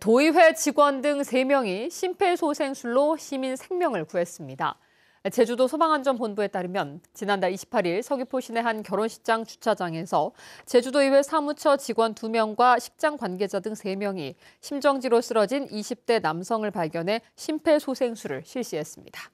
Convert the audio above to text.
도의회 직원 등 3명이 심폐소생술로 시민 생명을 구했습니다. 제주도 소방안전본부에 따르면 지난달 28일 서귀포 시내 한 결혼식장 주차장에서 제주도의회 사무처 직원 2명과 식장 관계자 등 3명이 심정지로 쓰러진 20대 남성을 발견해 심폐소생술을 실시했습니다.